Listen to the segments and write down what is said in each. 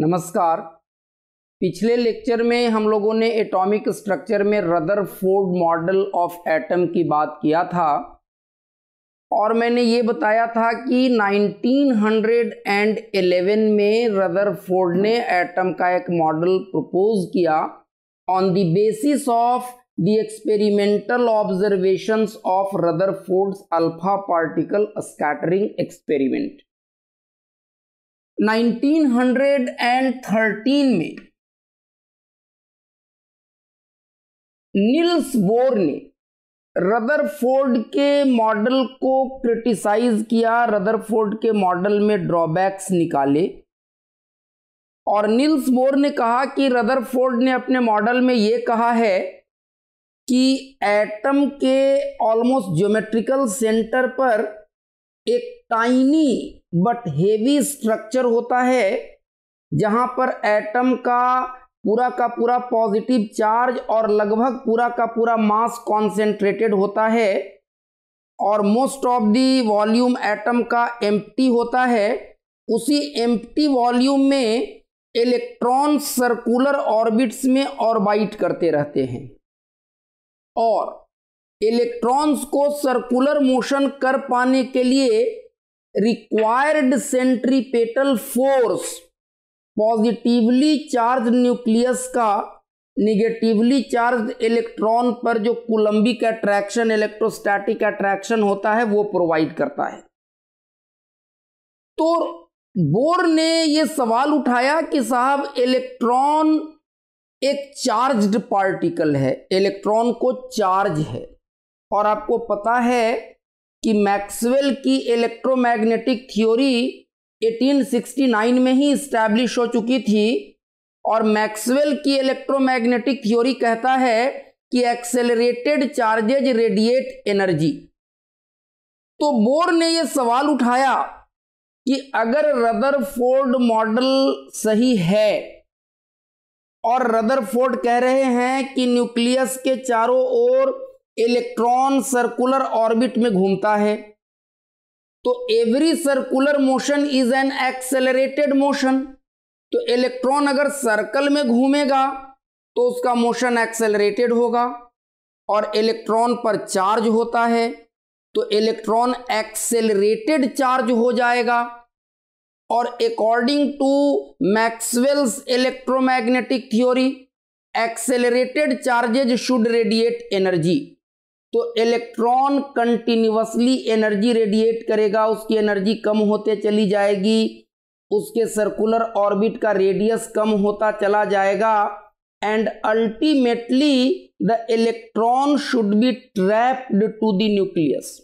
नमस्कार पिछले लेक्चर में हम लोगों ने एटॉमिक स्ट्रक्चर में Rutherford model of atom की बात किया था और मैंने ये बताया था कि 1911 में रदर फोर्ड ने एटम का एक मॉडल प्रपोज किया on the basis of the experimental observations of Rutherford's alpha particle scattering experiment 1913 में नील्स बोर ने रदरफोर्ड के मॉडल को क्रिटिसाइज किया रदरफोर्ड के मॉडल में ड्रॉबैक्स निकाले और नील्स बोर ने कहा कि रदरफोर्ड ने अपने मॉडल में यह कहा है कि एटम के ऑलमोस्ट ज्योमेट्रिकल सेंटर पर एक टाइनी बट हेवी स्ट्रक्चर होता है जहां पर एटम का पूरा का पूरा पॉजिटिव चार्ज और लगभग पूरा का पूरा मास कॉन्सेंट्रेटेड होता है और most of the volume atom का एम्प्टी होता है उसी एम्प्टी वॉल्यूम में इलेक्ट्रॉन सर्कुलर ऑर्बिट्स में ऑर्बाइट करते रहते हैं और इलेक्ट्रॉन्स को सर्कुलर मोशन कर पाने के लिए required centripetal force positively charge nucleus का निगेटिवली चार्ज इलेक्ट्रॉन पर जो कुलंबिक अट्रैक्शन इलेक्ट्रोस्टैटिक अट्रैक्शन होता है वो प्रोवाइड करता है तो बोर ने ये सवाल उठाया कि साहब इलेक्ट्रॉन एक चार्ज्ड पार्टिकल है इलेक्ट्रॉन को चार्ज है और आपको पता है कि मैक्सवेल की इलेक्ट्रोमैग्नेटिक थ्योरी 1869 में ही इस्टेब्लिश हो चुकी थी और मैक्सवेल की इलेक्ट्रोमैग्नेटिक थ्योरी कहता है कि एक्सेलरेटेड चार्जेज रेडिएट एनर्जी तो बोर ने यह सवाल उठाया कि अगर रदरफोर्ड मॉडल सही है और रदरफोर्ड कह रहे हैं कि न्यूक्लियस के चारों ओर इलेक्ट्रॉन सर्कुलर ऑर्बिट में घूमता है तो every circular motion is an accelerated motion तो इलेक्ट्रॉन अगर सर्कल में घूमेगा तो उसका मोशन एक्सेलरेटेड होगा और इलेक्ट्रॉन पर चार्ज होता है तो इलेक्ट्रॉन एक्सेलरेटेड चार्ज हो जाएगा और according to Maxwell's electromagnetic theory accelerated charges should radiate energy तो इलेक्ट्रॉन कंटिन्यूसली एनर्जी रेडिएट करेगा उसकी एनर्जी कम होते चली जाएगी उसके सर्कुलर ऑर्बिट का रेडियस कम होता चला जाएगा and ultimately the electron should be trapped to the nucleus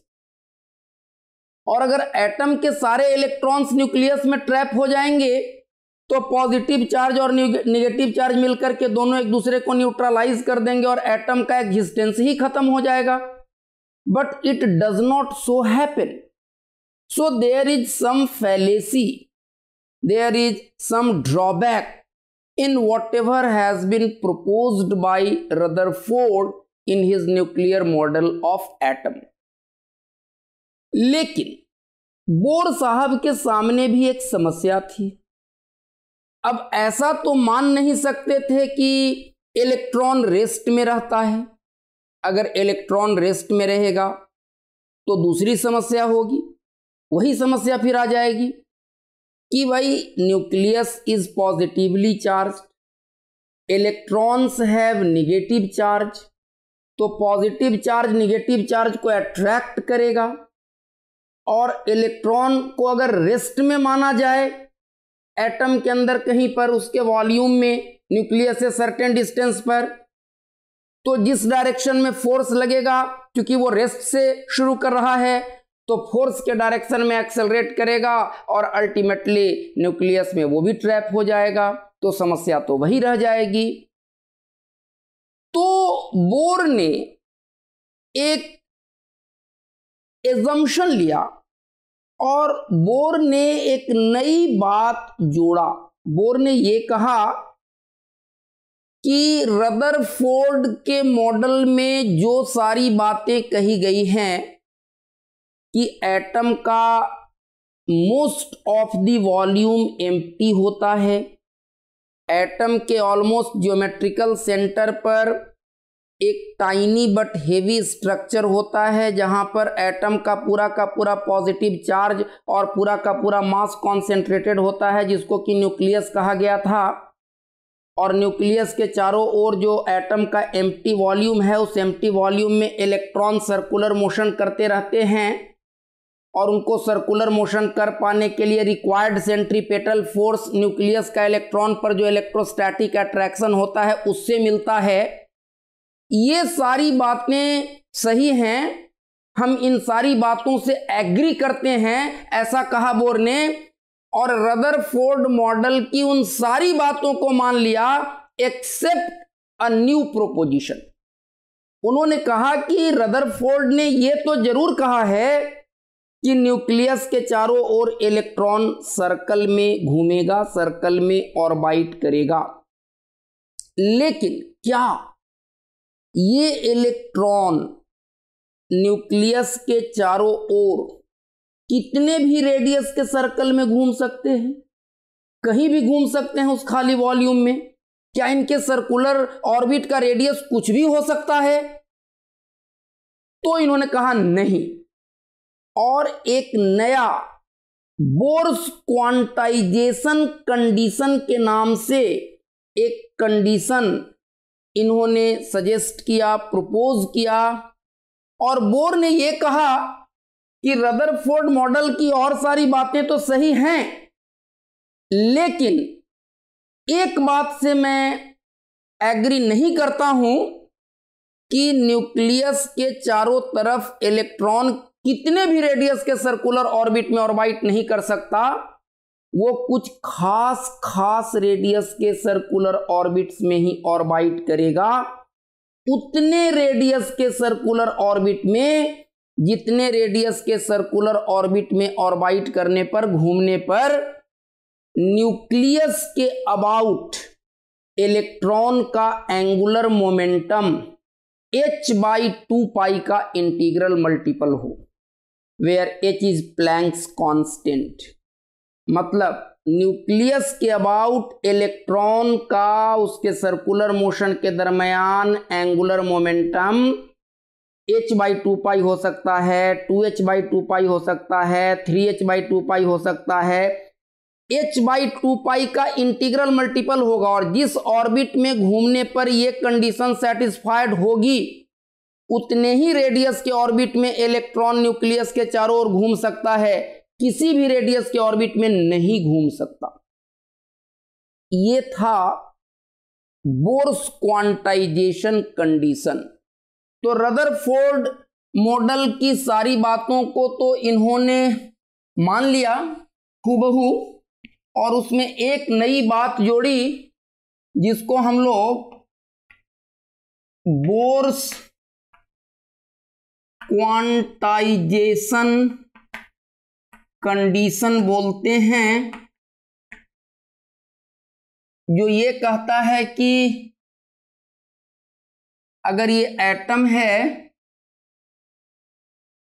और अगर एटम के सारे इलेक्ट्रॉन्स न्यूक्लियस में ट्रैप हो जाएंगे तो पॉजिटिव चार्ज और निगेटिव चार्ज मिलकर के दोनों एक दूसरे को न्यूट्रलाइज कर देंगे और एटम का एग्जिस्टेंस ही खत्म हो जाएगा but it does not so happen so there is some fallacy there is some drawback in whatever has been propose by Rutherford in his nuclear model of atom लेकिन Bohr साहब के सामने भी एक समस्या थी अब ऐसा तो मान नहीं सकते थे कि इलेक्ट्रॉन रेस्ट में रहता है अगर इलेक्ट्रॉन रेस्ट में रहेगा तो दूसरी समस्या होगी वही समस्या फिर आ जाएगी कि भाई nucleus is positively charge electrons have negative charge तो पॉजिटिव चार्ज निगेटिव चार्ज को अट्रैक्ट करेगा और इलेक्ट्रॉन को अगर रेस्ट में माना जाए एटम के अंदर कहीं पर उसके वॉल्यूम में न्यूक्लियस से सर्टेन डिस्टेंस पर तो जिस डायरेक्शन में फोर्स लगेगा क्योंकि वो रेस्ट से शुरू कर रहा है तो फोर्स के डायरेक्शन में एक्सेलरेट करेगा और अल्टीमेटली न्यूक्लियस में वो भी ट्रैप हो जाएगा तो समस्या तो वही रह जाएगी तो बोर ने एक एजम्पन लिया और बोर ने एक नई बात जोड़ा बोर ने यह कहा कि रदरफोर्ड के मॉडल में जो सारी बातें कही गई हैं कि एटम का most of the volume empty होता है एटम के ऑलमोस्ट ज्योमेट्रिकल सेंटर पर एक टाइनी बट हेवी स्ट्रक्चर होता है जहां पर एटम का पूरा का पूरा पॉजिटिव चार्ज और पूरा का पूरा मास कॉन्सेंट्रेटेड होता है जिसको कि न्यूक्लियस कहा गया था और न्यूक्लियस के चारों ओर जो एटम का एम्प्टी वॉल्यूम है उस एम्प्टी वॉल्यूम में इलेक्ट्रॉन सर्कुलर मोशन करते रहते हैं और उनको सर्कुलर मोशन कर पाने के लिए रिक्वायर्ड सेंट्रीपेटल फोर्स न्यूक्लियस का इलेक्ट्रॉन पर जो इलेक्ट्रोस्टैटिक अट्रैक्शन होता है उससे मिलता है ये सारी बातें सही हैं हम इन सारी बातों से एग्री करते हैं ऐसा कहा बोर ने और रदरफोर्ड मॉडल की उन सारी बातों को मान लिया एक्सेप्ट अ न्यू प्रोपोजिशन उन्होंने कहा कि रदरफोर्ड ने यह तो जरूर कहा है कि न्यूक्लियस के चारों ओर इलेक्ट्रॉन सर्कल में घूमेगा सर्कल में ऑर्बाइट करेगा लेकिन क्या ये इलेक्ट्रॉन न्यूक्लियस के चारों ओर कितने भी रेडियस के सर्कल में घूम सकते हैं कहीं भी घूम सकते हैं उस खाली वॉल्यूम में क्या इनके सर्कुलर ऑर्बिट का रेडियस कुछ भी हो सकता है तो इन्होंने कहा नहीं और एक नया बोर्स क्वांटाइजेशन कंडीशन के नाम से एक कंडीशन इन्होंने सजेस्ट किया प्रपोज किया और बोर ने यह कहा कि रदरफोर्ड मॉडल की और सारी बातें तो सही हैं लेकिन एक बात से मैं एग्री नहीं करता हूं कि न्यूक्लियस के चारों तरफ इलेक्ट्रॉन कितने भी रेडियस के सर्कुलर ऑर्बिट में ऑर्बिट नहीं कर सकता वो कुछ खास खास रेडियस के सर्कुलर ऑर्बिट्स में ही ऑर्बाइट करेगा उतने रेडियस के सर्कुलर ऑर्बिट में जितने रेडियस के सर्कुलर ऑर्बिट में ऑर्बाइट करने पर घूमने पर न्यूक्लियस के अबाउट इलेक्ट्रॉन का angular momentum h by two pi का इंटीग्रल मल्टीपल हो where h is Planck's constant मतलब न्यूक्लियस के अबाउट इलेक्ट्रॉन का उसके सर्कुलर मोशन के दरमियान angular momentum h by two pi हो सकता है two h by two pi हो सकता है three h by two pi हो सकता है एच बाई टू पाई का इंटीग्रल मल्टीपल होगा और जिस ऑर्बिट में घूमने पर यह कंडीशन सेटिस्फाइड होगी उतने ही रेडियस के ऑर्बिट में इलेक्ट्रॉन न्यूक्लियस के चारों ओर घूम सकता है किसी भी रेडियस के ऑर्बिट में नहीं घूम सकता यह था बोर्स क्वांटाइजेशन कंडीशन तो रदरफोर्ड मॉडल की सारी बातों को तो इन्होंने मान लिया हूबहू और उसमें एक नई बात जोड़ी जिसको हम लोग बोर्स क्वांटाइजेशन कंडीशन बोलते हैं जो ये कहता है कि अगर ये एटम है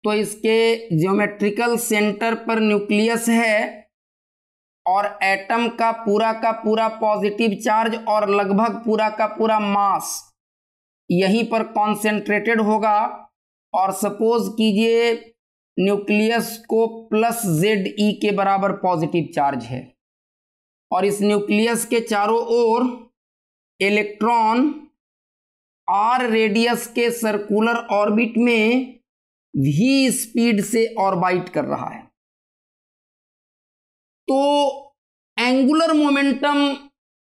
तो इसके ज्योमेट्रिकल सेंटर पर न्यूक्लियस है और एटम का पूरा का पूरा पॉजिटिव चार्ज और लगभग पूरा का पूरा मास यहीं पर कॉन्सेंट्रेटेड होगा और सपोज कीजिए न्यूक्लियस को प्लस जेड ई के बराबर पॉजिटिव चार्ज है और इस न्यूक्लियस के चारों ओर इलेक्ट्रॉन आर रेडियस के सर्कुलर ऑर्बिट में वी स्पीड से ऑर्बिट कर रहा है तो एंगुलर मोमेंटम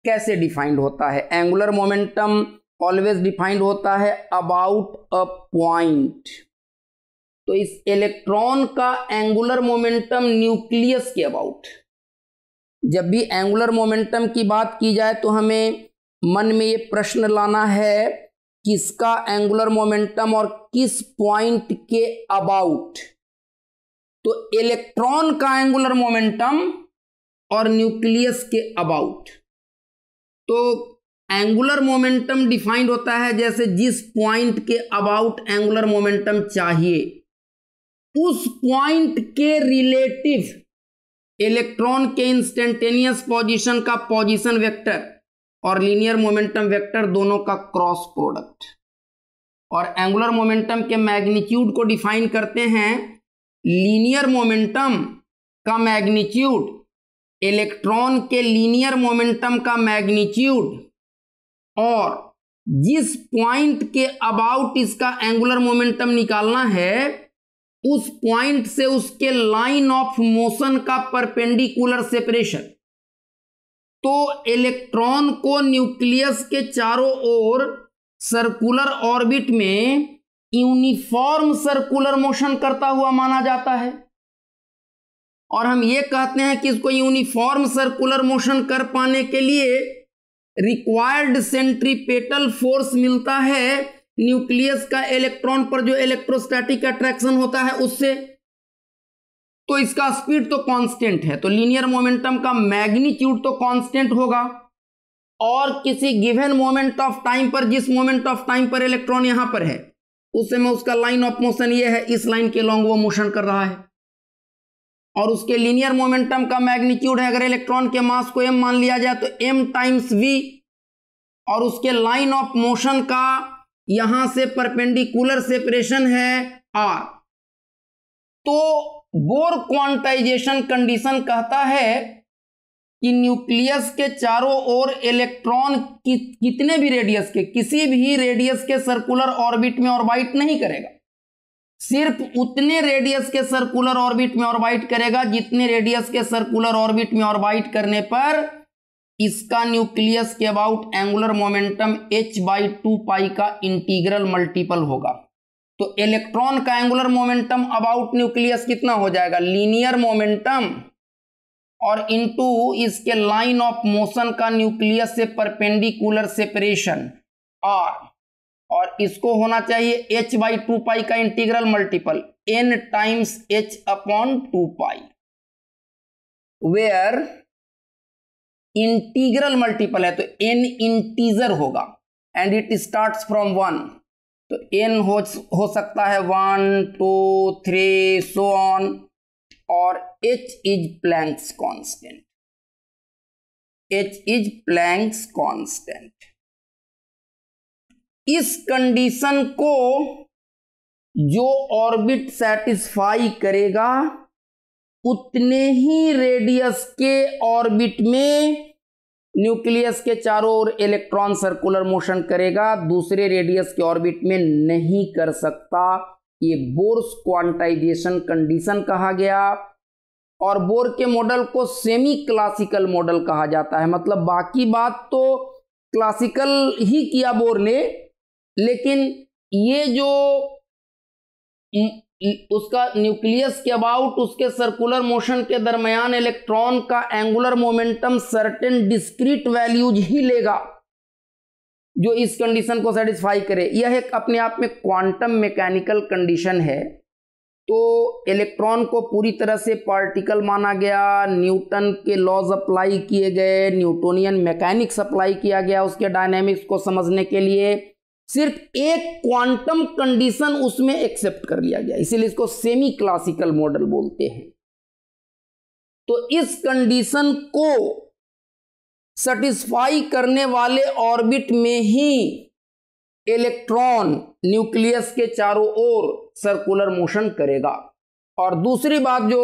कैसे डिफाइंड होता है एंगुलर मोमेंटम ऑलवेज डिफाइंड होता है अबाउट अ पॉइंट तो इस इलेक्ट्रॉन का एंगुलर मोमेंटम न्यूक्लियस के अबाउट जब भी एंगुलर मोमेंटम की बात की जाए तो हमें मन में ये प्रश्न लाना है किसका एंगुलर मोमेंटम और किस पॉइंट के अबाउट तो इलेक्ट्रॉन का एंगुलर मोमेंटम और न्यूक्लियस के अबाउट तो एंगुलर मोमेंटम डिफाइंड होता है जैसे जिस पॉइंट के अबाउट एंगुलर मोमेंटम चाहिए उस पॉइंट के रिलेटिव इलेक्ट्रॉन के इंस्टेंटेनियस पोजीशन का पोजीशन वेक्टर और लीनियर मोमेंटम वेक्टर दोनों का क्रॉस प्रोडक्ट और एंगुलर मोमेंटम के मैग्नीट्यूड को डिफाइन करते हैं लीनियर मोमेंटम का मैग्नीट्यूड इलेक्ट्रॉन के लीनियर मोमेंटम का मैग्नीट्यूड और जिस पॉइंट के अबाउट इसका एंगुलर मोमेंटम निकालना है उस पॉइंट से उसके लाइन ऑफ मोशन का परपेंडिकुलर सेपरेशन तो इलेक्ट्रॉन को न्यूक्लियस के चारों ओर सर्कुलर ऑर्बिट में यूनिफॉर्म सर्कुलर मोशन करता हुआ माना जाता है और हम ये कहते हैं कि इसको यूनिफॉर्म सर्कुलर मोशन कर पाने के लिए रिक्वायर्ड सेंट्रीपेटल फोर्स मिलता है न्यूक्लियस का इलेक्ट्रॉन पर जो इलेक्ट्रोस्टैटिक अट्रैक्शन होता है उससे तो इसका स्पीड तो कांस्टेंट है तो लीनियर मोमेंटम का मैग्नीट्यूड तो कांस्टेंट होगा और किसी गिवन मोमेंट ऑफ टाइम पर जिस मोमेंट ऑफ टाइम पर इलेक्ट्रॉन यहां पर है उस समय उसका लाइन ऑफ मोशन ये है इस लाइन के लॉन्ग वो मोशन कर रहा है और उसके लीनियर मोमेंटम का मैग्नीट्यूड है अगर इलेक्ट्रॉन के मास को एम मान लिया जाए तो एम टाइम्स वी और उसके लाइन ऑफ मोशन का यहां से परपेंडिकुलर सेपरेशन है आर तो बोर क्वांटाइजेशन कंडीशन कहता है कि न्यूक्लियस के चारों ओर इलेक्ट्रॉन कि, कितने भी रेडियस के किसी भी रेडियस के सर्कुलर ऑर्बिट में ऑर्बिट नहीं करेगा सिर्फ उतने रेडियस के सर्कुलर ऑर्बिट में ऑर्बिट करेगा जितने रेडियस के सर्कुलर ऑर्बिट में ऑर्बाइट करने पर इसका न्यूक्लियस के about angular momentum h by two pi का इंटीग्रल मल्टीपल होगा तो इलेक्ट्रॉन का एंगुलर मोमेंटम अबाउट न्यूक्लियस कितना हो जाएगा लीनियर मोमेंटम और इनटू इसके लाइन ऑफ मोशन का न्यूक्लियस से परपेंडिकुलर सेपरेशन r और इसको होना चाहिए h बाई टू पाई का integral multiple n times h upon two pi where integral multiple है तो एन इंटीजर होगा and it start from one तो एन हो हो सकता है one two three so on और h is Planck's constant h is Planck's constant इस कंडीशन को जो ऑर्बिट सेटिस्फाई करेगा उतने ही रेडियस के ऑर्बिट में न्यूक्लियस के चारों ओर इलेक्ट्रॉन सर्कुलर मोशन करेगा दूसरे रेडियस के ऑर्बिट में नहीं कर सकता ये बोर्स क्वांटाइजेशन कंडीशन कहा गया और बोर के मॉडल को सेमी क्लासिकल मॉडल कहा जाता है मतलब बाकी बात तो क्लासिकल ही किया बोर ने लेकिन ये जो उसका न्यूक्लियस के अबाउट उसके सर्कुलर मोशन के दरमियान इलेक्ट्रॉन का angular momentum certain discrete values ही लेगा जो इस कंडीशन को सेटिस्फाई करे यह एक अपने आप में क्वांटम मैकेनिकल कंडीशन है तो इलेक्ट्रॉन को पूरी तरह से पार्टिकल माना गया न्यूटन के लॉज अप्लाई किए गए न्यूटोनियन मैकेनिक्स अप्लाई किया गया उसके डायनेमिक्स को समझने के लिए सिर्फ एक क्वांटम कंडीशन उसमें एक्सेप्ट कर लिया गया इसीलिए इसको सेमी क्लासिकल मॉडल बोलते हैं तो इस कंडीशन को सेटिस्फाई करने वाले ऑर्बिट में ही इलेक्ट्रॉन न्यूक्लियस के चारों ओर सर्कुलर मोशन करेगा और दूसरी बात जो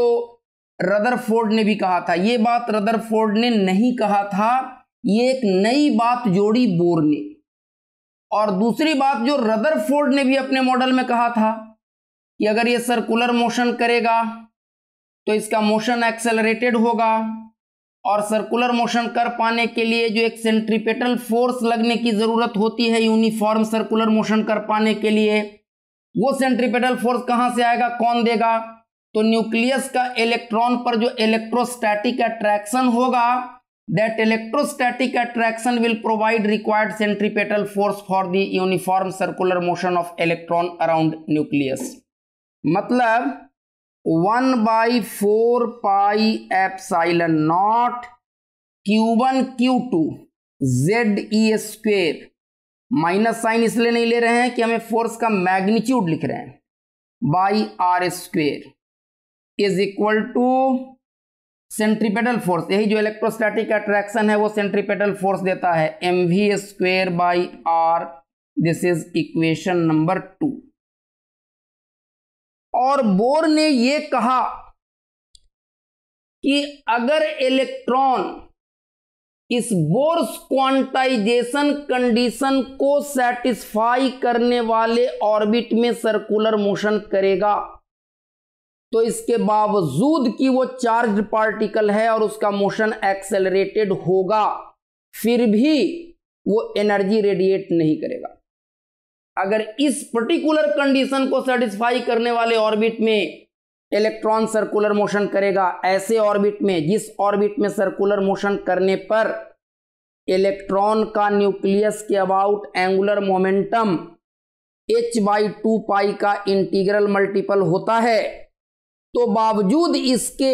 रदरफोर्ड ने भी कहा था ये बात रदरफोर्ड ने नहीं कहा था ये एक नई बात जोड़ी बोर ने और दूसरी बात जो फोर्ड ने भी अपने मॉडल में कहा था कि अगर ये सर्कुलर मोशन करेगा तो इसका मोशन एक्सेलरेटेड होगा और सर्कुलर मोशन कर पाने के लिए जो एक सेंट्रीपेटल फोर्स लगने की ज़रूरत होती है यूनिफॉर्म सर्कुलर मोशन कर पाने के लिए वो सेंट्रीपेटल फोर्स कहाँ से आएगा कौन देगा तो न्यूक्लियस का इलेक्ट्रॉन पर जो इलेक्ट्रोस्टैटिक अट्रैक्शन होगा that electrostatic attraction will provide required centripetal force for the uniform circular motion of electron around nucleus मतलब one by four pi epsilon naught Q one q two z E square minus sign इसलिए नहीं ले रहे हैं कि हमें force का magnitude लिख रहे हैं by r square is equal to centripetal force यही जो इलेक्ट्रोस्टैटिक अट्रैक्शन है वो सेंट्रीपेडल फोर्स देता है m v square by r this is equation number two और बोर ने ये कहा कि अगर इलेक्ट्रॉन इस बोर्स क्वांटाइजेशन कंडीशन को सेटिस्फाई करने वाले ऑर्बिट में सर्कुलर मोशन करेगा तो इसके बावजूद कि वो चार्ज पार्टिकल है और उसका मोशन एक्सेलरेटेड होगा फिर भी वो एनर्जी रेडिएट नहीं करेगा अगर इस पर्टिकुलर कंडीशन को सेटिस्फाई करने वाले ऑर्बिट में इलेक्ट्रॉन सर्कुलर मोशन करेगा ऐसे ऑर्बिट में जिस ऑर्बिट में सर्कुलर मोशन करने पर इलेक्ट्रॉन का न्यूक्लियस के about angular momentum h by two pi का इंटीग्रल मल्टीपल होता है तो बावजूद इसके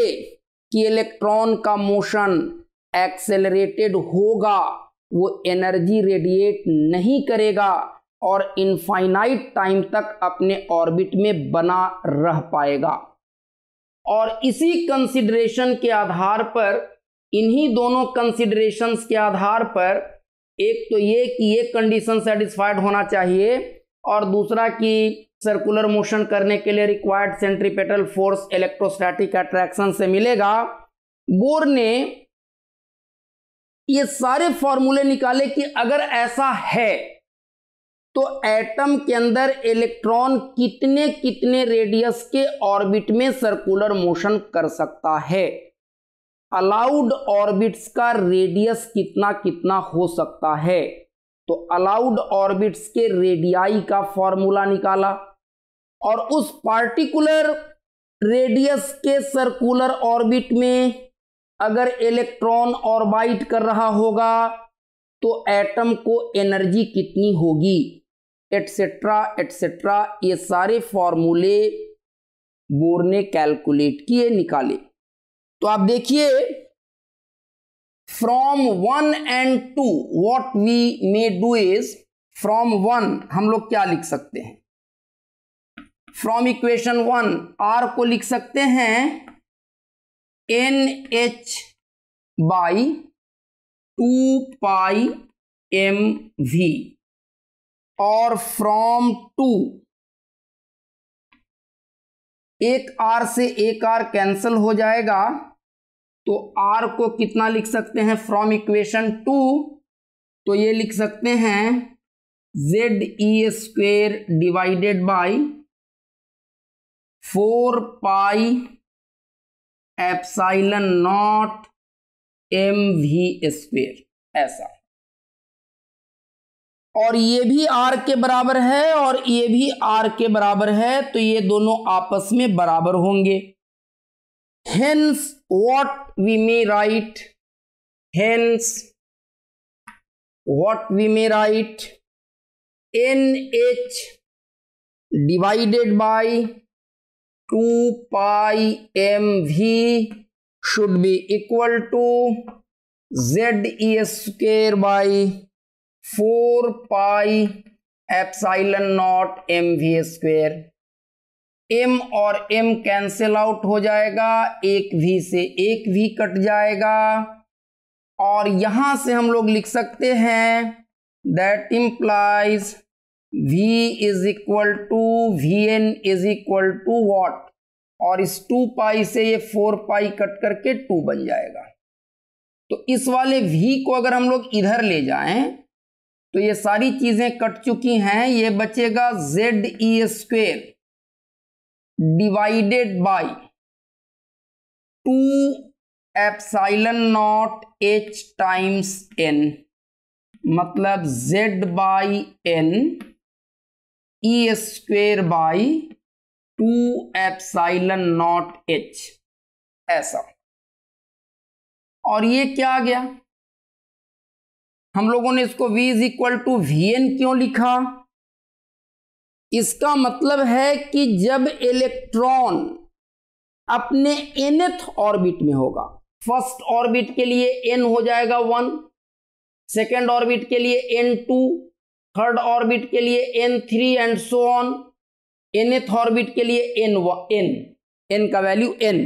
कि इलेक्ट्रॉन का मोशन एक्सेलरेटेड होगा वो एनर्जी रेडिएट नहीं करेगा और इनफाइनाइट टाइम तक अपने ऑर्बिट में बना रह पाएगा और इसी कंसिडरेशन के आधार पर इन्हीं दोनों कंसिडरेशंस के आधार पर एक तो ये कि ये कंडीशन सेटिस्फाइड होना चाहिए और दूसरा कि सर्कुलर मोशन करने के लिए required centripetal force electrostatic attraction से मिलेगा बोर ने ये सारे फॉर्मूले निकाले कि अगर ऐसा है तो एटम के अंदर इलेक्ट्रॉन कितने कितने रेडियस के ऑर्बिट में सर्कुलर मोशन कर सकता है अलाउड ऑर्बिट्स का रेडियस कितना कितना हो सकता है तो अलाउड ऑर्बिट्स के रेडियाई का फॉर्मूला निकाला और उस पार्टिकुलर रेडियस के सर्कुलर ऑर्बिट में अगर इलेक्ट्रॉन ऑर्बाइट कर रहा होगा तो एटम को एनर्जी कितनी होगी एटसेट्रा एटसेट्रा ये सारे फॉर्मूले बोर ने कैलकुलेट किए निकाले तो आप देखिए from one and two what we may do is from one हम लोग क्या लिख सकते हैं फ्रॉम इक्वेशन वन आर को लिख सकते हैं n H by two pi m v और फ्रॉम टू एक आर से एक आर कैंसिल हो जाएगा तो आर को कितना लिख सकते हैं फ्रॉम इक्वेशन टू तो ये लिख सकते हैं z E square divided by four pi epsilon naught m v square ऐसा और ये भी आर के बराबर है और ये भी आर के बराबर है तो ये दोनों आपस में बराबर होंगे hence what we may write hence what we may write n h divided by two pi m v should be equal to z e square by four pi epsilon naught m v square m और m cancel out हो जाएगा एक we से एक we cut जाएगा और यहां से हम लोग लिख सकते हैं that implies v is equal to V N is equal to what और इस टू पाई से ये फोर पाई कट करके टू बन जाएगा तो इस वाले v को अगर हम लोग इधर ले जाएं तो ये सारी चीजें कट चुकी हैं ये बचेगा z E square divided by two epsilon naught h times n मतलब z by N E square by two epsilon naught h ऐसा और ये क्या आ गया हम लोगों ने इसको v is equal to we n क्यों लिखा इसका मतलब है कि जब इलेक्ट्रॉन अपने एनथ ऑर्बिट में होगा फर्स्ट ऑर्बिट के लिए n हो जाएगा वन सेकेंड ऑर्बिट के लिए n टू थर्ड ऑर्बिट के लिए n three and so on nth orbit के लिए एन एन एन का वैल्यू एन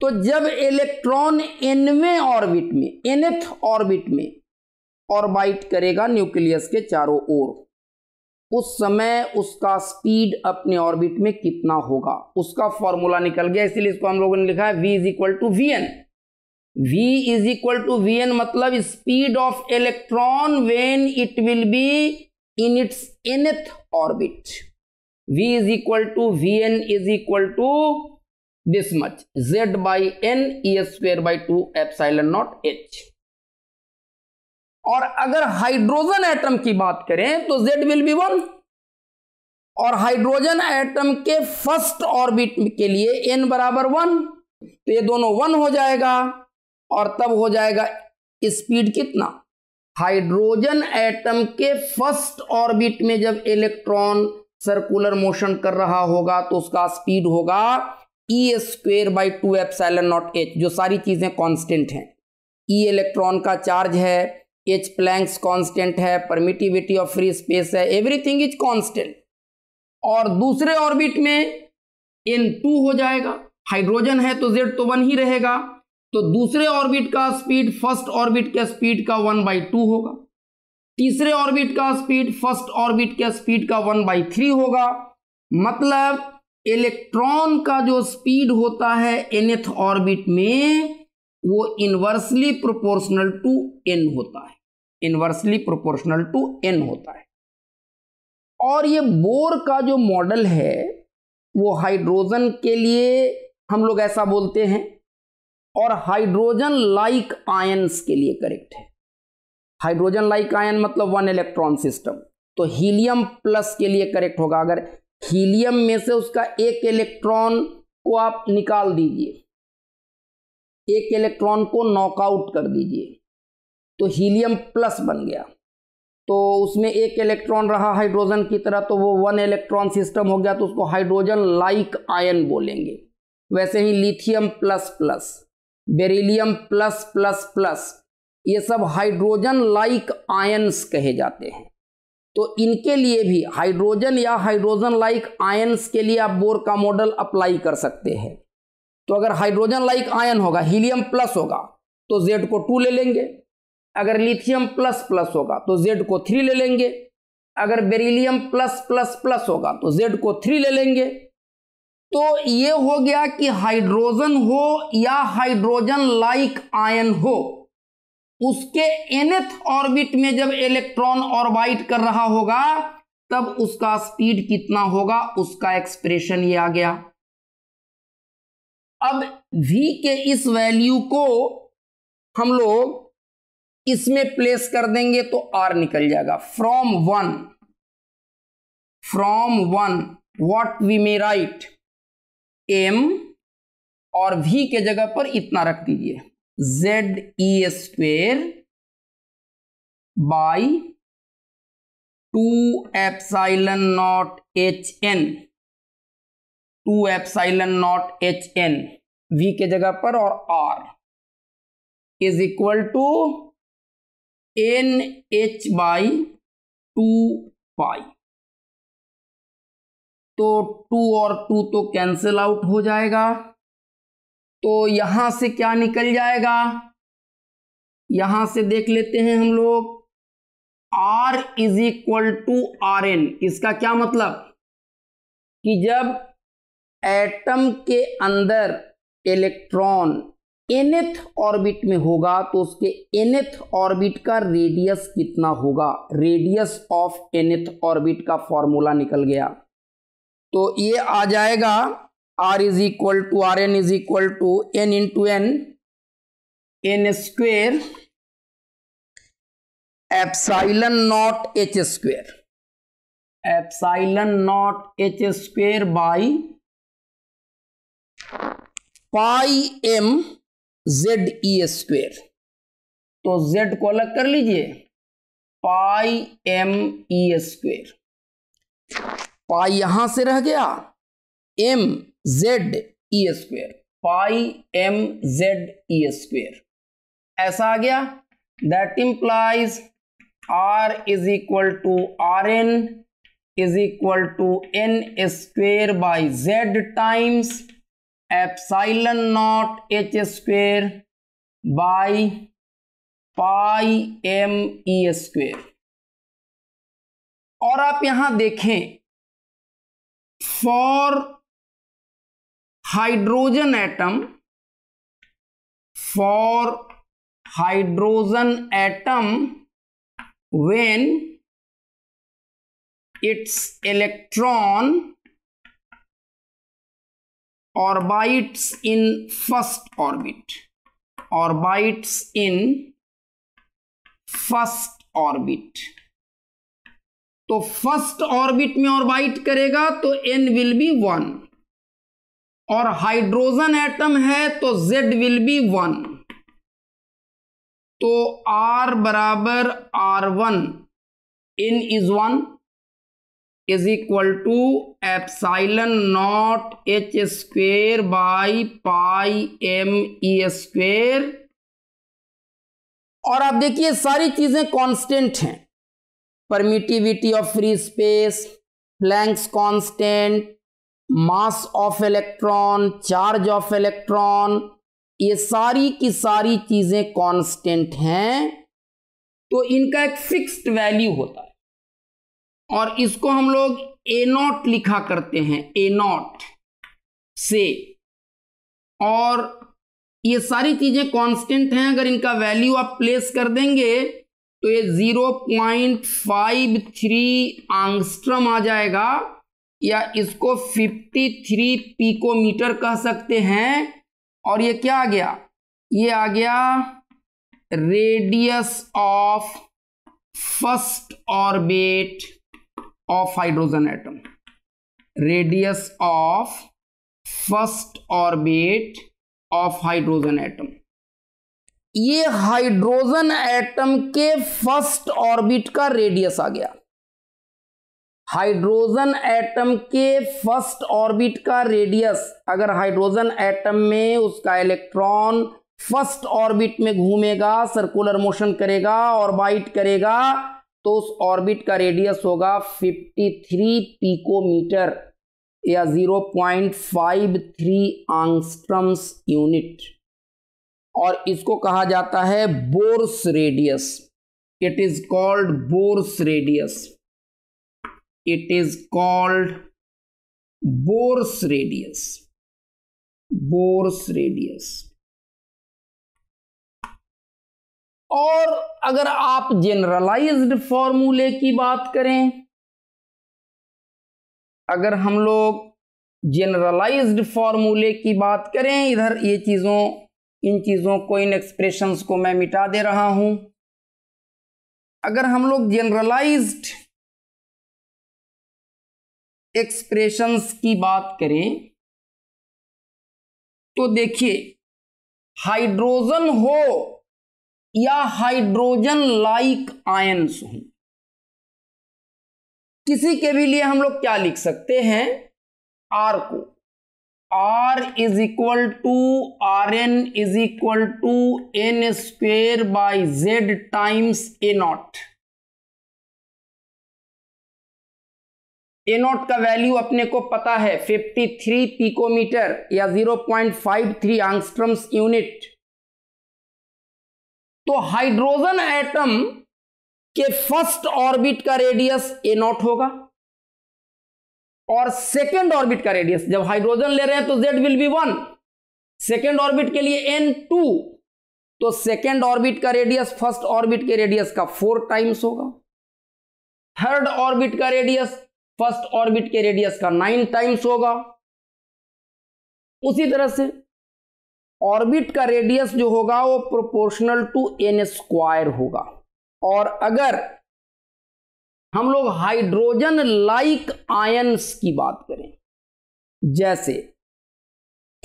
तो जब इलेक्ट्रॉन एनवे ऑर्बिट में एथ ऑर्बिट में ऑर्बाइट करेगा न्यूक्लियस के चारों ओर उस समय उसका स्पीड अपने ऑर्बिट में कितना होगा उसका फॉर्मूला निकल गया इसीलिए इसको हम लोगों ने लिखा है V is equal to we N v is equal to we N मतलब speed of electron when it will be in its nth orbit v is equal to V N is equal to this much z by N E square by two epsilon naught h और अगर hydrogen atom की बात करें तो z will be one और hydrogen atom के first orbit के लिए n बराबर वन तो ये दोनों वन हो जाएगा और तब हो जाएगा स्पीड कितना हाइड्रोजन एटम के फर्स्ट ऑर्बिट में जब इलेक्ट्रॉन सर्कुलर मोशन कर रहा होगा तो उसका स्पीड होगा E square by two epsilon naught H जो सारी चीज़ें कांस्टेंट हैं ई e इलेक्ट्रॉन का चार्ज है एच प्लैंक्स कांस्टेंट है परमिटिविटी ऑफ फ्री स्पेस है एवरीथिंग इज कांस्टेंट और दूसरे ऑर्बिट में एन टू हो जाएगा हाइड्रोजन है तो जेड तो वन ही रहेगा तो दूसरे ऑर्बिट का स्पीड फर्स्ट ऑर्बिट के स्पीड का वन बाई टू होगा तीसरे ऑर्बिट का स्पीड फर्स्ट ऑर्बिट के स्पीड का वन बाई थ्री होगा मतलब इलेक्ट्रॉन का जो स्पीड होता है एनथ ऑर्बिट में वो इन्वर्सली प्रोपोर्शनल टू एन होता है इन्वर्सली प्रोपोर्शनल टू एन होता है और ये बोर का जो मॉडल है वो हाइड्रोजन के लिए हम लोग ऐसा बोलते हैं और हाइड्रोजन लाइक आयन के लिए करेक्ट है हाइड्रोजन लाइक आयन मतलब वन इलेक्ट्रॉन सिस्टम तो हीलियम प्लस के लिए करेक्ट होगा अगर हीलियम में से उसका एक इलेक्ट्रॉन को आप निकाल दीजिए एक इलेक्ट्रॉन को नॉकआउट कर दीजिए तो हीलियम प्लस बन गया तो उसमें एक इलेक्ट्रॉन रहा हाइड्रोजन की तरह तो वो वन इलेक्ट्रॉन सिस्टम हो गया तो उसको हाइड्रोजन लाइक आयन बोलेंगे वैसे ही lithium plus plus beryllium plus plus plus ये सब हाइड्रोजन लाइक आयन्स कहे जाते हैं तो इनके लिए भी हाइड्रोजन या हाइड्रोजन लाइक आयन्स के लिए आप बोर का मॉडल अप्लाई कर सकते हैं तो अगर हाइड्रोजन लाइक आयन होगा हीलियम प्लस होगा तो जेड को टू ले लेंगे अगर लिथियम प्लस प्लस होगा तो जेड को थ्री ले लेंगे अगर बेरिलियम प्लस प्लस प्लस होगा तो जेड को थ्री ले लेंगे तो ये हो गया कि हाइड्रोजन हो या हाइड्रोजन लाइक आयन हो उसके एनेथ ऑर्बिट में जब इलेक्ट्रॉन ऑर्बाइट कर रहा होगा तब उसका स्पीड कितना होगा उसका एक्सप्रेशन ये आ गया अब वी के इस वैल्यू को हम लोग इसमें प्लेस कर देंगे तो आर निकल जाएगा from one from one what we may write M और वी के जगह पर इतना रख दीजिए Z E square by two epsilon naught H N two epsilon naught H N V के जगह पर और R is equal to N H by two pi तो टू और टू तो कैंसिल आउट हो जाएगा तो यहां से क्या निकल जाएगा यहां से देख लेते हैं हम लोग R is equal to R N इसका क्या मतलब कि जब एटम के अंदर इलेक्ट्रॉन एनेथ ऑर्बिट में होगा तो उसके एनेथ ऑर्बिट का रेडियस कितना होगा रेडियस ऑफ एनेथ ऑर्बिट का फॉर्मूला निकल गया तो ये आ जाएगा R is equal to R N is equal to N into N N square epsilon naught H square epsilon naught H square by pi M Z E square तो Z को अलग कर लीजिए पाई एम ई स्क्वेयर पाई यहां से रह गया M Z ई square pi M Z ई square ऐसा आ गया that implies R is equal to R N is equal to N square by Z times epsilon naught H square by pi M E square और आप यहां देखें for hydrogen atom for hydrogen atom when its electron orbits in first orbit orbits in first orbit तो first orbit में orbit करेगा तो N will be one और hydrogen atom है तो जेड विल बी वन तो आर बराबर R one N is one is equal to epsilon naught H square by pi M E square और आप देखिए सारी चीजें कांस्टेंट हैं permittivity of free space Planck's constant mass of electron charge of electron ये सारी की सारी चीजें कांस्टेंट हैं तो इनका एक फिक्स्ड वैल्यू होता है और इसको हम लोग ए नॉट लिखा करते हैं ए नॉट से और ये सारी चीजें कांस्टेंट हैं अगर इनका वैल्यू आप प्लेस कर देंगे तो ये 0.53 आंगस्ट्रम आ जाएगा या इसको 53 पीकोमीटर कह सकते हैं और ये क्या आ गया ये आ गया radius of first orbit of hydrogen atom radius of first orbit of hydrogen atom ये हाइड्रोजन एटम के फर्स्ट ऑर्बिट का रेडियस आ गया हाइड्रोजन एटम के फर्स्ट ऑर्बिट का रेडियस अगर हाइड्रोजन एटम में उसका इलेक्ट्रॉन फर्स्ट ऑर्बिट में घूमेगा सर्कुलर मोशन करेगा बाइट करेगा तो उस ऑर्बिट का रेडियस होगा 53 पिकोमीटर या 0.53 आंगस्ट्रम्स यूनिट और इसको कहा जाता है Bohr's radius it is called Bohr's radius it is called Bohr's radius Bohr's radius और अगर आप जनरलाइज्ड फॉर्मूले की बात करें अगर हम लोग जनरलाइज्ड फॉर्मूले की बात करें इधर ये चीज़ों इन चीज़ों को इन एक्सप्रेशंस को मैं मिटा दे रहा हूं अगर हम लोग जनरलाइज्ड एक्सप्रेशंस की बात करें तो देखिए हाइड्रोजन हो या हाइड्रोजन लाइक आयंस हो किसी के भी लिए हम लोग क्या लिख सकते हैं आर को R is equal to R N is equal to N square by Z times A naught A naught का वैल्यू अपने को पता है 53 पिकोमीटर या 0.53 आंगस्ट्रम्स यूनिट तो हाइड्रोजन एटम के फर्स्ट ऑर्बिट का रेडियस ए नॉट होगा और सेकेंड ऑर्बिट का रेडियस जब हाइड्रोजन ले रहे हैं तो Z will be one second orbit के लिए एन टू तो सेकेंड ऑर्बिट का रेडियस फर्स्ट ऑर्बिट के रेडियस का फोर टाइम्स होगा थर्ड ऑर्बिट का रेडियस फर्स्ट ऑर्बिट के रेडियस का नाइन टाइम्स होगा उसी तरह से ऑर्बिट का रेडियस जो होगा वो प्रोपोर्शनल टू एन स्क्वायर होगा और अगर हम लोग हाइड्रोजन लाइक आयन्स की बात करें जैसे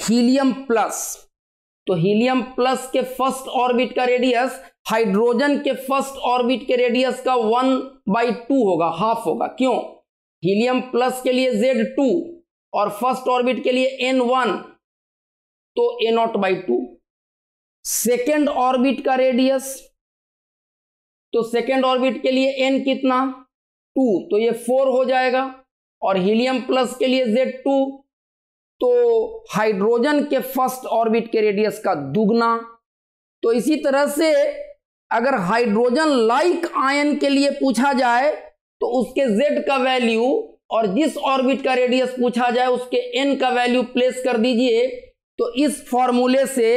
हीलियम प्लस तो हीलियम प्लस के फर्स्ट ऑर्बिट का रेडियस हाइड्रोजन के फर्स्ट ऑर्बिट के रेडियस का वन बाई टू होगा हाफ होगा क्यों हीलियम प्लस के लिए जेड टू और फर्स्ट ऑर्बिट के लिए एन वन तो A naught by two second orbit का रेडियस तो सेकेंड ऑर्बिट के लिए एन कितना टू तो ये फोर हो जाएगा और हीलियम प्लस के लिए जेड टू तो हाइड्रोजन के फर्स्ट ऑर्बिट के रेडियस का दुगना तो इसी तरह से अगर हाइड्रोजन लाइक आयन के लिए पूछा जाए तो उसके जेड का वैल्यू और जिस ऑर्बिट का रेडियस पूछा जाए उसके एन का वैल्यू प्लेस कर दीजिए तो इस फॉर्मूले से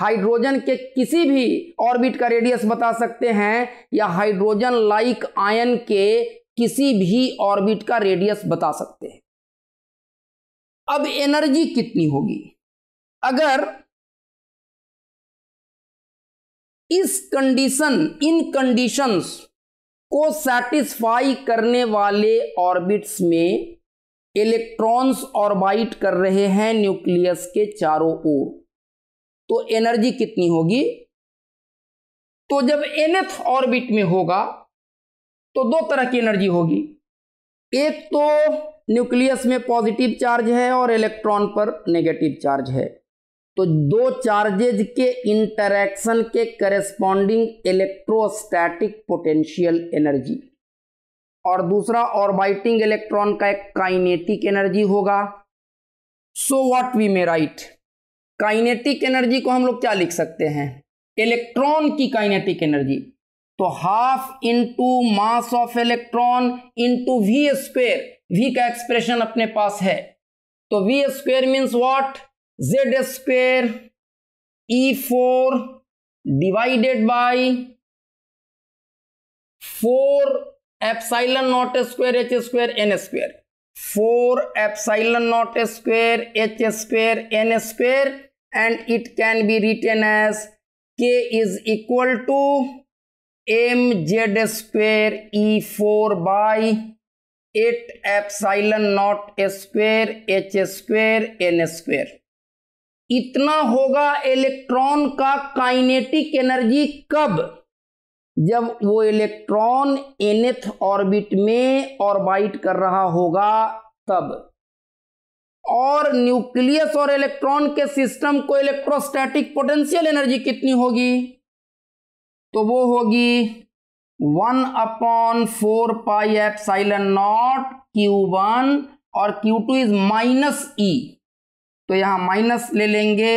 हाइड्रोजन के किसी भी ऑर्बिट का रेडियस बता सकते हैं या हाइड्रोजन लाइक आयन के किसी भी ऑर्बिट का रेडियस बता सकते हैं अब एनर्जी कितनी होगी अगर इस कंडीशन इन कंडीशंस को सेटिस्फाई करने वाले ऑर्बिट्स में इलेक्ट्रॉन्स ऑर्बाइट कर रहे हैं न्यूक्लियस के चारों ओर तो एनर्जी कितनी होगी तो जब एनएथ ऑर्बिट में होगा तो दो तरह की एनर्जी होगी एक तो न्यूक्लियस में पॉजिटिव चार्ज है और इलेक्ट्रॉन पर नेगेटिव चार्ज है तो दो चार्जेज के इंटरैक्शन के करेस्पॉन्डिंग इलेक्ट्रोस्टैटिक पोटेंशियल एनर्जी और दूसरा ऑर्बाइटिंग इलेक्ट्रॉन का एक काइनेटिक एनर्जी होगा so what we may write kinetic energy को हम लोग क्या लिख सकते हैं इलेक्ट्रॉन की काइनेटिक एनर्जी तो half into mass of electron into V square V का एक्सप्रेशन अपने पास है तो V square means what Z square E four divided by four epsilon naught square H square N square four epsilon naught square H square N square and it can be written as के is equal to M Z square E four by eight epsilon naught square H square N square इतना होगा electron का kinetic energy कब जब वो electron एनेथ orbit में orbit कर रहा होगा तब और न्यूक्लियस और इलेक्ट्रॉन के सिस्टम को इलेक्ट्रोस्टैटिक पोटेंशियल एनर्जी कितनी होगी तो वो होगी one upon four pi epsilon naught Q one और Q two is minus E तो यहां माइनस ले लेंगे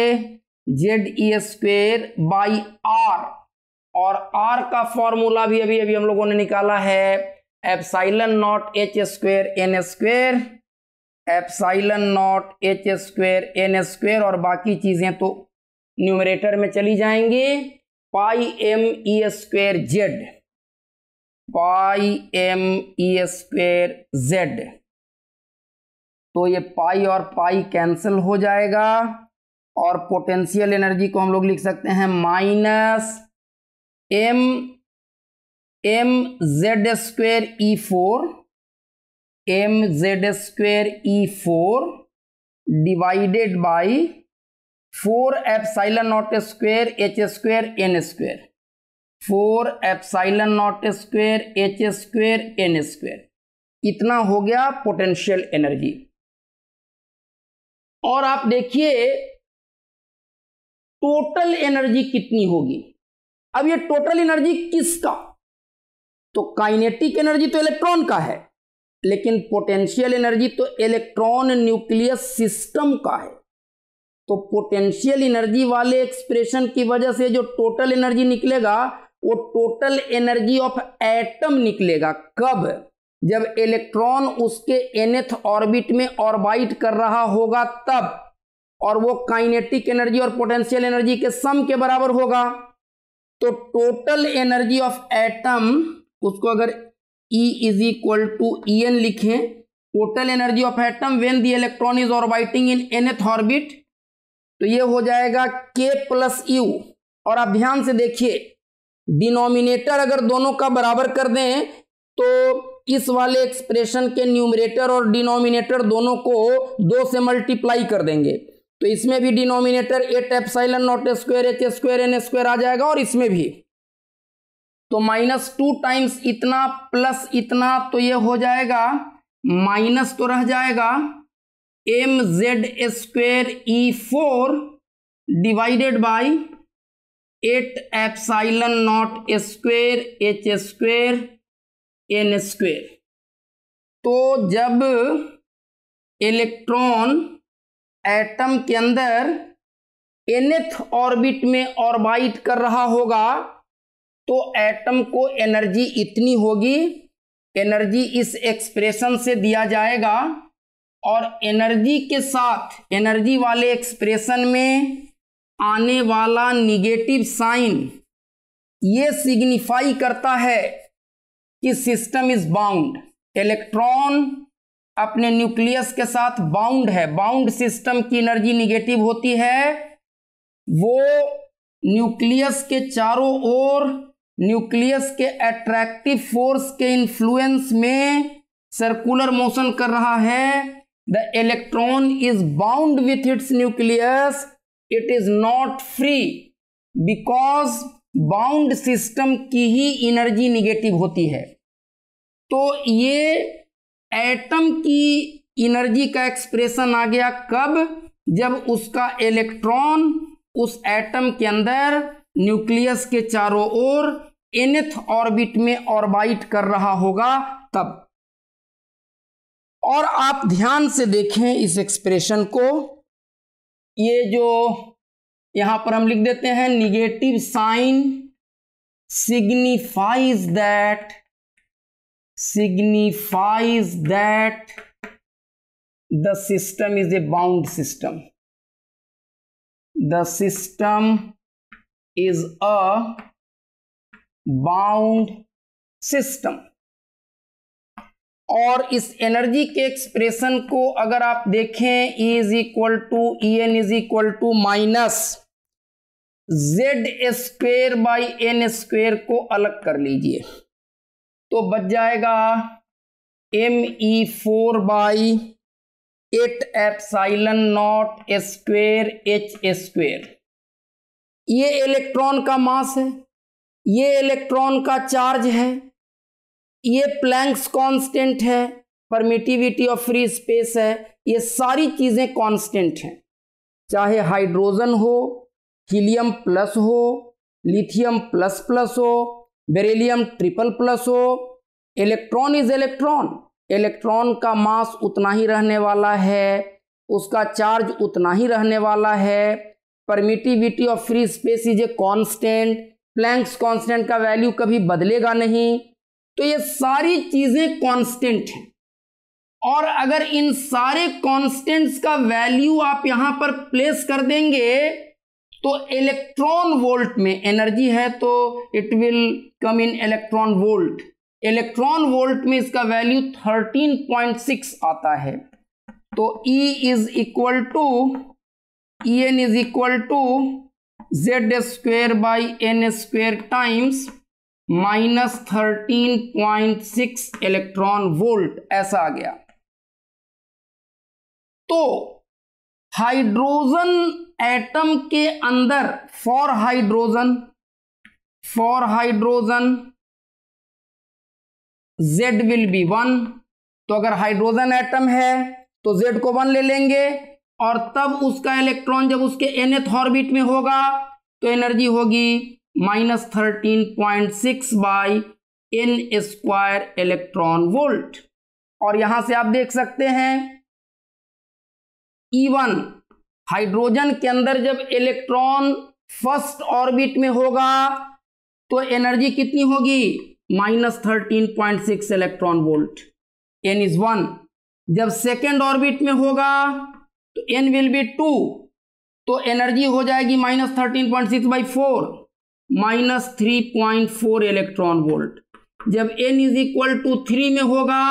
Z E square by R और आर का फॉर्मूला भी अभी अभी हम लोगों ने निकाला है epsilon naught H square N square epsilon naught H square N square और बाकी चीजें तो न्यूमरेटर में चली जाएंगी pi M E square Z pi M E square Z तो ये पाई और पाई कैंसिल हो जाएगा और पोटेंशियल एनर्जी को हम लोग लिख सकते हैं minus M M Z square E four M Z square E four divided by four epsilon naught square H square N square four epsilon naught square H square N square इतना हो गया potential energy और आप देखिए total energy कितनी होगी अब ये टोटल एनर्जी किसका तो काइनेटिक एनर्जी तो इलेक्ट्रॉन का है लेकिन पोटेंशियल एनर्जी तो इलेक्ट्रॉन न्यूक्लियस सिस्टम का है तो पोटेंशियल एनर्जी वाले एक्सप्रेशन की वजह से जो टोटल एनर्जी निकलेगा वो टोटल एनर्जी ऑफ एटम निकलेगा कब जब इलेक्ट्रॉन उसके एनेथ ऑर्बिट में ऑर्बाइट कर रहा होगा तब और वो काइनेटिक एनर्जी और पोटेंशियल एनर्जी के सम के बराबर होगा तो टोटल एनर्जी ऑफ एटम उसको अगर E is equal to E N लिखें total energy of atom when the electron is orbiting in nth orbit तो ये हो जाएगा के प्लस यू और आप ध्यान से देखिए डिनोमिनेटर अगर दोनों का बराबर कर दें तो इस वाले एक्सप्रेशन के न्यूमरेटर और डिनोमिनेटर दोनों को दो से मल्टीप्लाई कर देंगे तो इसमें भी denominator eight epsilon naught square H square N square आ जाएगा और इसमें भी तो माइनस टू टाइम्स इतना प्लस इतना तो ये हो जाएगा माइनस तो रह जाएगा M Z square E four divided by eight epsilon naught square H square N square तो जब इलेक्ट्रॉन एटम के अंदर एनथ ऑर्बिट में ऑर्बाइट कर रहा होगा तो एटम को एनर्जी इतनी होगी एनर्जी इस एक्सप्रेशन से दिया जाएगा और एनर्जी के साथ एनर्जी वाले एक्सप्रेशन में आने वाला निगेटिव साइन ये सिग्निफाई करता है कि सिस्टम इज बाउंड इलेक्ट्रॉन अपने न्यूक्लियस के साथ बाउंड है बाउंड सिस्टम की एनर्जी निगेटिव होती है वो न्यूक्लियस के चारों ओर न्यूक्लियस के अट्रैक्टिव फोर्स के इन्फ्लुएंस में सर्कुलर मोशन कर रहा है the electron is bound with its nucleus it is not free because bound system की ही एनर्जी निगेटिव होती है तो ये एटम की एनर्जी का एक्सप्रेशन आ गया कब जब उसका इलेक्ट्रॉन उस एटम के अंदर न्यूक्लियस के चारों ओर एनथ ऑर्बिट में ऑर्बाइट कर रहा होगा तब और आप ध्यान से देखें इस एक्सप्रेशन को ये जो यहां पर हम लिख देते हैं negative sign signifies that signifies that the system is a bound system the system is a bound system और इस एनर्जी के एक्सप्रेशन को अगर आप देखें E is equal to E N is equal to minus Z square by N square को अलग कर लीजिए तो बच जाएगा M E four by eight epsilon naught square H square ये इलेक्ट्रॉन का मास है ये इलेक्ट्रॉन का चार्ज है ये प्लैंक्स कांस्टेंट है परमिटिविटी ऑफ फ्री स्पेस है ये सारी चीज़ें कांस्टेंट हैं चाहे हाइड्रोजन हो हीलियम प्लस हो लिथियम प्लस प्लस हो बेरिलियम ट्रिपल प्लस हो इलेक्ट्रॉन इज इलेक्ट्रॉन इलेक्ट्रॉन का मास उतना ही रहने वाला है उसका चार्ज उतना ही रहने वाला है permittivity of free space is a constant Planck's constant का वैल्यू कभी बदलेगा नहीं तो ये सारी चीजें कांस्टेंट हैं और अगर इन सारे कांस्टेंट्स का वैल्यू आप यहां पर प्लेस कर देंगे तो इलेक्ट्रॉन वोल्ट में एनर्जी है तो it will come in electron volt electron volt में इसका वैल्यू 13.6 आता है तो E is equal to E N is equal to Z square by N square times minus thirteen point six electron volt ऐसा आ गया तो हाइड्रोजन एटम के अंदर for hydrogen for hydrogen Z will be one तो अगर hydrogen atom है तो जेड को वन ले लेंगे और तब उसका इलेक्ट्रॉन जब उसके एनेथ ऑर्बिट में होगा तो एनर्जी होगी minus thirteen point six by n square electron volt और यहां से आप देख सकते हैं ईवन e हाइड्रोजन के अंदर जब इलेक्ट्रॉन फर्स्ट ऑर्बिट में होगा तो एनर्जी कितनी होगी minus thirteen point six electron volt n is one जब सेकेंड ऑर्बिट में होगा तो एन विल बी टू तो एनर्जी हो जाएगी minus thirteen point six by four minus three point four electron volt जब n is equal to three में होगा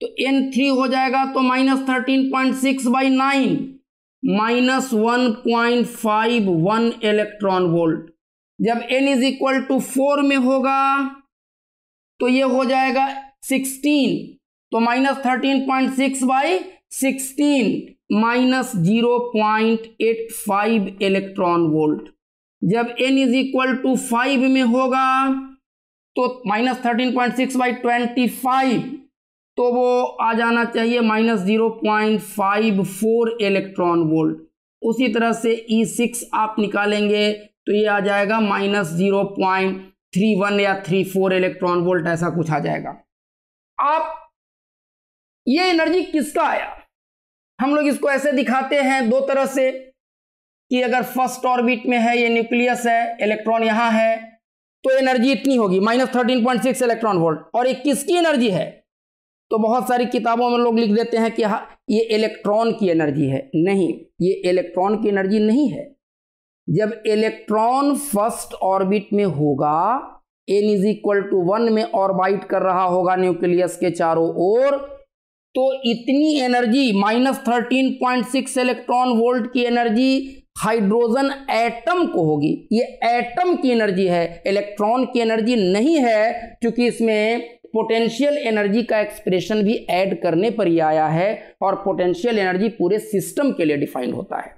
तो एन थ्री हो जाएगा तो minus thirteen point six by nine minus one point five one electron volt जब n is equal to four में होगा तो ये हो जाएगा सिक्सटीन तो minus thirteen point six by sixteen minus zero point eight five electron volt जब n is equal to five में होगा तो minus thirteen point six by twenty five तो वो आ जाना चाहिए minus zero point five four electron volt उसी तरह से ई e सिक्स आप निकालेंगे तो ये आ जाएगा minus zero point three one या थ्री फोर इलेक्ट्रॉन वोल्ट ऐसा कुछ आ जाएगा आप ये एनर्जी किसका आया हम लोग इसको ऐसे दिखाते हैं दो तरह से कि अगर फर्स्ट ऑर्बिट में है ये न्यूक्लियस है इलेक्ट्रॉन यहां है तो एनर्जी इतनी होगी minus thirteen point six electron volt और ये किसकी एनर्जी है तो बहुत सारी किताबों में लोग लिख देते हैं कि हाँ ये इलेक्ट्रॉन की एनर्जी है नहीं ये इलेक्ट्रॉन की एनर्जी नहीं है जब इलेक्ट्रॉन फर्स्ट ऑर्बिट में होगा n is equal to one में ऑर्बाइट कर रहा होगा न्यूक्लियस के चारों ओर तो इतनी energy minus thirteen point six electron volt की एनर्जी हाइड्रोजन एटम को होगी ये एटम की एनर्जी है इलेक्ट्रॉन की एनर्जी नहीं है क्योंकि इसमें पोटेंशियल एनर्जी का एक्सप्रेशन भी ऐड करने पर ही आया है और पोटेंशियल एनर्जी पूरे सिस्टम के लिए डिफाइंड होता है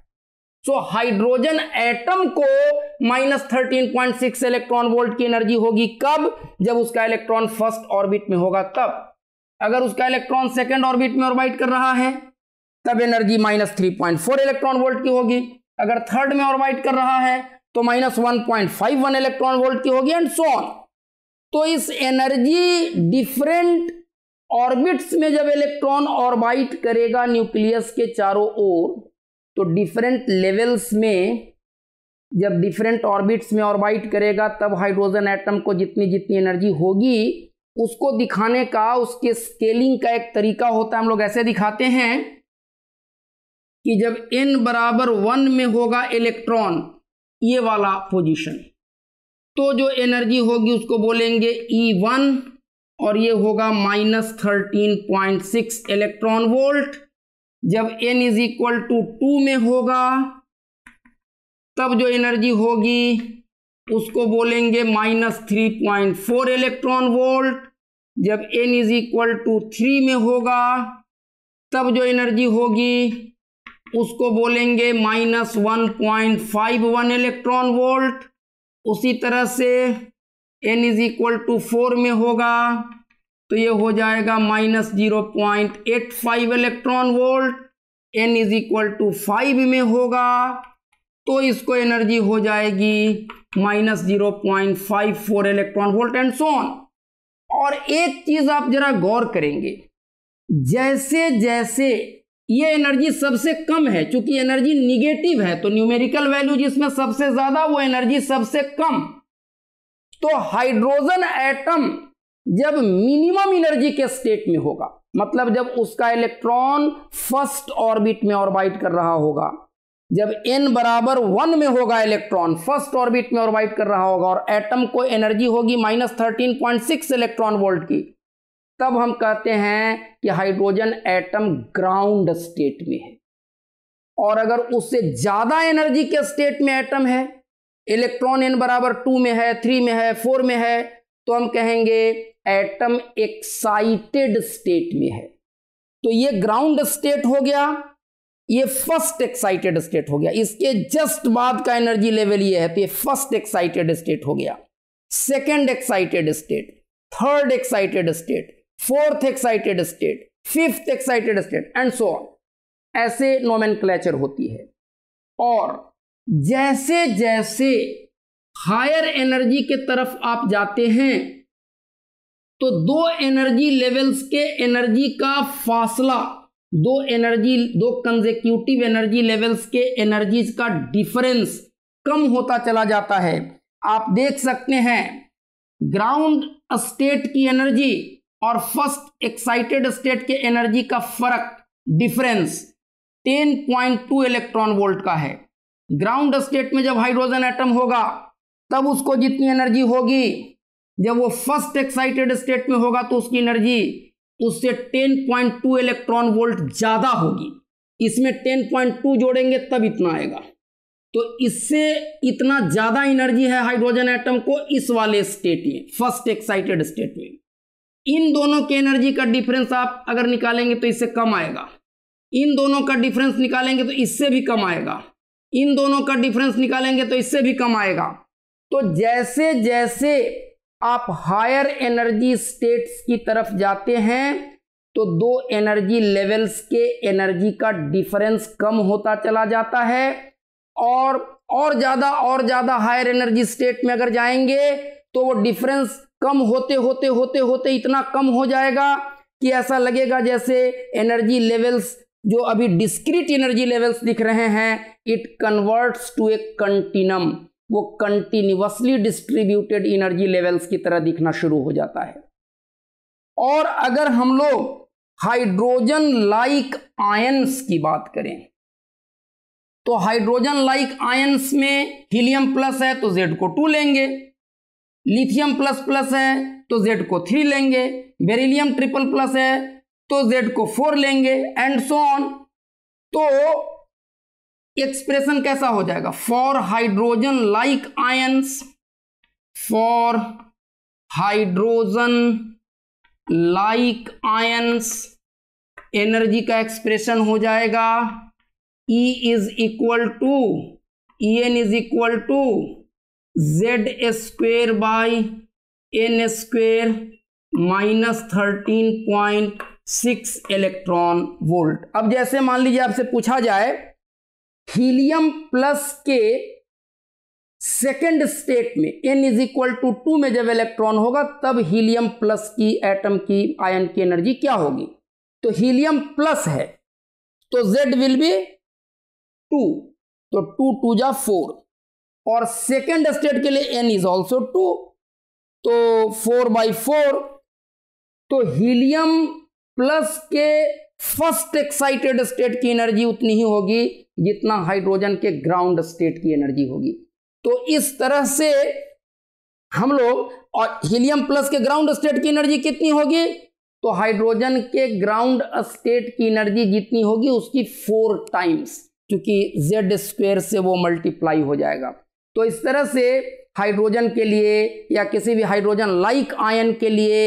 सो हाइड्रोजन एटम को minus thirteen point six electron volt की एनर्जी होगी कब जब उसका इलेक्ट्रॉन फर्स्ट ऑर्बिट में होगा तब अगर उसका इलेक्ट्रॉन सेकेंड ऑर्बिट में ऑर्बिट कर रहा है तब energy minus three point four electron volt की होगी अगर थर्ड में ऑर्बिट कर रहा है तो minus one point five one electron volt की होगी एंड सोन तो इस एनर्जी डिफरेंट ऑर्बिट्स में जब इलेक्ट्रॉन ऑर्बाइट करेगा न्यूक्लियस के चारों ओर तो डिफरेंट लेवल्स में जब डिफरेंट ऑर्बिट्स में ऑर्बाइट करेगा तब हाइड्रोजन एटम को जितनी जितनी एनर्जी होगी उसको दिखाने का उसके स्केलिंग का एक तरीका होता है हम लोग ऐसे दिखाते हैं कि जब एन बराबर वन में होगा इलेक्ट्रॉन ये वाला पोजीशन तो जो एनर्जी होगी उसको बोलेंगे ई e वन और ये होगा minus thirteen point six electron volt जब n is equal to two में होगा तब जो एनर्जी होगी उसको बोलेंगे minus three point four electron volt जब n is equal to three में होगा तब जो एनर्जी होगी उसको बोलेंगे minus one point five one electron volt उसी तरह से n is equal to four में होगा तो ये हो जाएगा minus zero point eight five electron volt n is equal to five में होगा तो इसको एनर्जी हो जाएगी minus zero point five four electron volt and so on और एक चीज आप जरा गौर करेंगे जैसे जैसे ये एनर्जी सबसे कम है चूंकि एनर्जी निगेटिव है तो न्यूमेरिकल वैल्यू जिसमें सबसे ज्यादा वो एनर्जी सबसे कम तो हाइड्रोजन एटम जब मिनिमम एनर्जी के स्टेट में होगा मतलब जब उसका इलेक्ट्रॉन फर्स्ट ऑर्बिट में ऑर्बाइट कर रहा होगा जब n बराबर वन में होगा इलेक्ट्रॉन फर्स्ट ऑर्बिट में ऑर्बाइट कर रहा होगा और एटम को एनर्जी होगी minus thirteen point six electron volt की तब हम कहते हैं कि हाइड्रोजन एटम ग्राउंड स्टेट में है और अगर उससे ज़्यादा एनर्जी के स्टेट में एटम है इलेक्ट्रॉन एन बराबर टू में है थ्री में है फोर में है तो हम कहेंगे एटम एक्साइटेड स्टेट में है तो ये ग्राउंड स्टेट हो गया ये फर्स्ट एक्साइटेड स्टेट हो गया इसके जस्ट बाद का एनर्जी लेवल ये है तो ये फर्स्ट एक्साइटेड स्टेट हो गया second excited state third excited state fourth excited state fifth excited state and so on ऐसे नोमेन होती है और जैसे जैसे हायर एनर्जी के तरफ आप जाते हैं तो दो एनर्जी लेवल्स के एनर्जी का फासला दो एनर्जी दो कंजेक्यूटिव एनर्जी लेवल्स के एनर्जीज का डिफरेंस कम होता चला जाता है आप देख सकते हैं ग्राउंड स्टेट की एनर्जी और फर्स्ट एक्साइटेड स्टेट के एनर्जी का फर्क डिफरेंस 10.2 इलेक्ट्रॉन वोल्ट का है ग्राउंड स्टेट में जब हाइड्रोजन एटम होगा तब उसको जितनी एनर्जी होगी जब वो फर्स्ट एक्साइटेड स्टेट में होगा तो उसकी एनर्जी उससे 10.2 इलेक्ट्रॉन वोल्ट ज़्यादा होगी इसमें 10.2 जोड़ेंगे तब इतना आएगा तो इससे इतना ज़्यादा एनर्जी है हाइड्रोजन एटम को इस वाले स्टेट में फर्स्ट एक्साइटेड स्टेट में इन दोनों के एनर्जी का डिफरेंस आप अगर निकालेंगे तो इससे कम आएगा इन दोनों का डिफरेंस निकालेंगे तो इससे भी कम आएगा इन दोनों का डिफरेंस निकालेंगे तो इससे भी कम आएगा तो जैसे जैसे आप हायर एनर्जी स्टेट्स की तरफ जाते हैं तो दो एनर्जी लेवल्स के एनर्जी का डिफरेंस कम होता चला जाता है और और ज़्यादा और ज़्यादा हायर एनर्जी स्टेट में अगर जाएंगे तो वो डिफरेंस कम होते होते होते होते इतना कम हो जाएगा कि ऐसा लगेगा जैसे एनर्जी लेवल्स जो अभी डिस्क्रीट एनर्जी लेवल्स दिख रहे हैं it converts to a continuum वो कंटिन्यूसली डिस्ट्रीब्यूटेड एनर्जी लेवल्स की तरह दिखना शुरू हो जाता है और अगर हम लोग हाइड्रोजन लाइक आयंस की बात करें तो हाइड्रोजन लाइक आयंस में हीलियम प्लस है तो जेड को टू लेंगे लिथियम प्लस प्लस है तो जेड को थ्री लेंगे बेरिलियम ट्रिपल प्लस है तो जेड को फोर लेंगे एंड सोन तो एक्सप्रेशन कैसा हो जाएगा for hydrogen like ions for hydrogen like ions energy का एक्सप्रेशन हो जाएगा E is equal to E N is equal to Z square by N square minus thirteen point six electron volt अब जैसे मान लीजिए आपसे पूछा जाए हीलियम प्लस के सेकेंड स्टेट में n is equal to two में जब इलेक्ट्रॉन होगा तब हीलियम प्लस की एटम की आयन की एनर्जी क्या होगी तो हीलियम प्लस है तो जेड विल बी टू तो टू टू जा फोर और सेकेंड स्टेट के लिए एन इज ऑल्सो टू तो फोर बाई फोर तो हीलियम प्लस के फर्स्ट एक्साइटेड स्टेट की एनर्जी उतनी ही होगी जितना हाइड्रोजन के ग्राउंड स्टेट की एनर्जी होगी तो इस तरह से हम लोग और हीलियम प्लस के ग्राउंड स्टेट की एनर्जी कितनी होगी तो हाइड्रोजन के ग्राउंड स्टेट की एनर्जी जितनी होगी उसकी फोर टाइम्स क्योंकि जेड स्क्वेयर से वो मल्टीप्लाई हो जाएगा तो इस तरह से हाइड्रोजन के लिए या किसी भी हाइड्रोजन लाइक आयन के लिए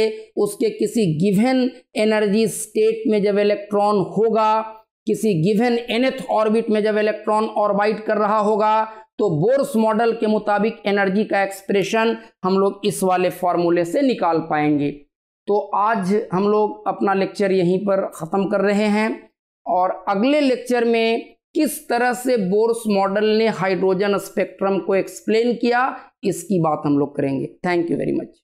उसके किसी गिवन एनर्जी स्टेट में जब इलेक्ट्रॉन होगा किसी गिवन एनेथ ऑर्बिट में जब इलेक्ट्रॉन ऑर्बाइट कर रहा होगा तो बोर्स मॉडल के मुताबिक एनर्जी का एक्सप्रेशन हम लोग इस वाले फॉर्मूले से निकाल पाएंगे तो आज हम लोग अपना लेक्चर यहीं पर ख़त्म कर रहे हैं और अगले लेक्चर में किस तरह से बोर्स मॉडल ने हाइड्रोजन स्पेक्ट्रम को एक्सप्लेन किया इसकी बात हम लोग करेंगे थैंक यू वेरी मच